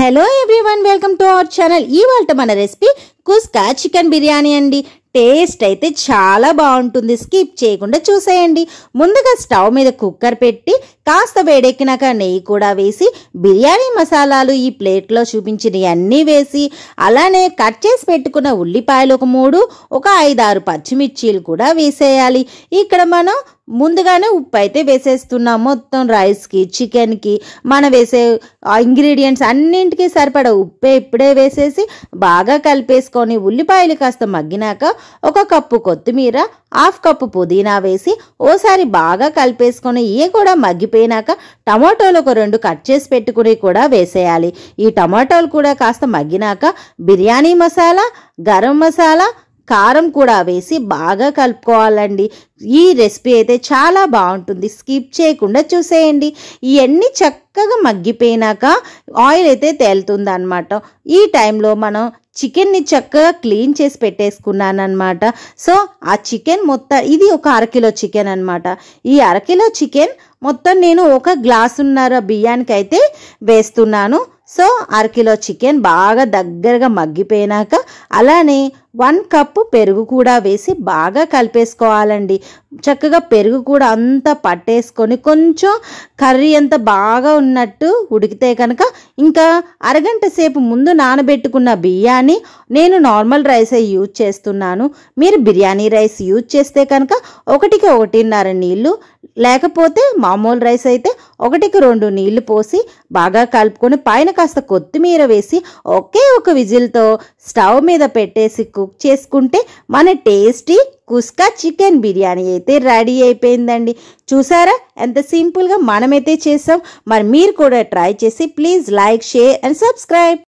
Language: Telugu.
hello everyone welcome to our channel ఇవాళ మన రెసిపీ కుస్కా చికెన్ బిర్యానీ అండి టేస్ట్ అయితే చాలా బాగుంటుంది స్కిప్ చేయకుండా చూసేయండి ముందుగా స్టవ్ మీద కుక్కర్ పెట్టి కాస్త వేడెక్కినాక నెయ్యి కూడా వేసి బిర్యానీ మసాలాలు ఈ ప్లేట్లో చూపించినవి అన్నీ వేసి అలానే కట్ చేసి పెట్టుకున్న ఉల్లిపాయలు ఒక మూడు ఒక ఐదారు పచ్చిమిర్చీలు కూడా వేసేయాలి ఇక్కడ మనం ముందుగానే ఉప్పు అయితే వేసేస్తున్నాం మొత్తం రైస్కి చికెన్కి మనం వేసే ఇంగ్రీడియంట్స్ అన్నింటికి సరిపడా ఉప్పే ఇప్పుడే వేసేసి బాగా కలిపేసుకొని ఉల్లిపాయలు కాస్త మగ్గినాక ఒక కప్పు కొత్తిమీర హాఫ్ కప్పు పుదీనా వేసి ఓసారి బాగా కలిపేసుకొని ఇవి కూడా మగ్గిపోయినాక టమాటోలు ఒక రెండు కట్ చేసి పెట్టుకుని కూడా వేసేయాలి ఈ టమాటోలు కూడా కాస్త మగ్గినాక బిర్యానీ మసాలా గరం మసాలా కారం కూడా వేసి బాగా కలుపుకోవాలండి ఈ రెసిపీ అయితే చాలా బాగుంటుంది స్కిప్ చేయకుండా చూసేయండి ఇవన్నీ చక్కగా మగ్గిపోయినాక ఆయిల్ అయితే తేలుతుంది అనమాట ఈ టైంలో మనం చికెన్ని చక్కగా క్లీన్ చేసి పెట్టేసుకున్నాను అనమాట సో ఆ చికెన్ మొత్తం ఇది ఒక అరకిలో చికెన్ అనమాట ఈ అరకిలో చికెన్ మొత్తం నేను ఒక గ్లాసున్నర బియ్యానికి అయితే వేస్తున్నాను సో అరకిలో చికెన్ బాగా దగ్గరగా మగ్గిపోయినాక అలానే వన్ కప్పు పెరుగు కూడా వేసి బాగా కలిపేసుకోవాలండి చక్కగా పెరుగు కూడా అంతా పట్టేసుకొని కొంచెం కర్రీ అంత బాగా ఉన్నట్టు ఉడికితే కనుక ఇంకా అరగంట సేపు ముందు నానబెట్టుకున్న బియ్యాన్ని నేను నార్మల్ రైసే యూజ్ చేస్తున్నాను మీరు బిర్యానీ రైస్ యూజ్ చేస్తే కనుక ఒకటికి ఒకటిన్నర నీళ్ళు లేకపోతే మామూలు రైస్ అయితే ఒకటికి రెండు నీళ్లు పోసి బాగా కలుపుకొని పైన కాస్త కొత్తిమీర వేసి ఒకే ఒక విజిల్తో స్టవ్ మీద పెట్టేసి కుక్ చేసుకుంటే మన టేస్టీ కుస్కా చికెన్ బిర్యానీ అయితే రెడీ అయిపోయిందండి చూసారా ఎంత సింపుల్గా మనమైతే చేసాం మరి మీరు కూడా ట్రై చేసి please like share and subscribe